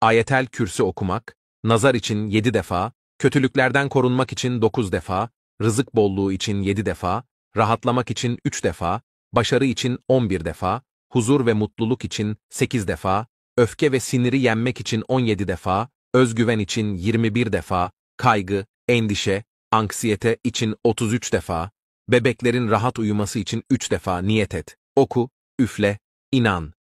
ayetel kürsü okumak, nazar için yedi defa, kötülüklerden korunmak için dokuz defa, rızık bolluğu için yedi defa, rahatlamak için üç defa, başarı için on bir defa, huzur ve mutluluk için sekiz defa, öfke ve siniri yenmek için on yedi defa, özgüven için yirmi bir defa, kaygı, endişe, anksiyete için otuz üç defa, bebeklerin rahat uyuması için üç defa niyet et, oku, üfle, inan.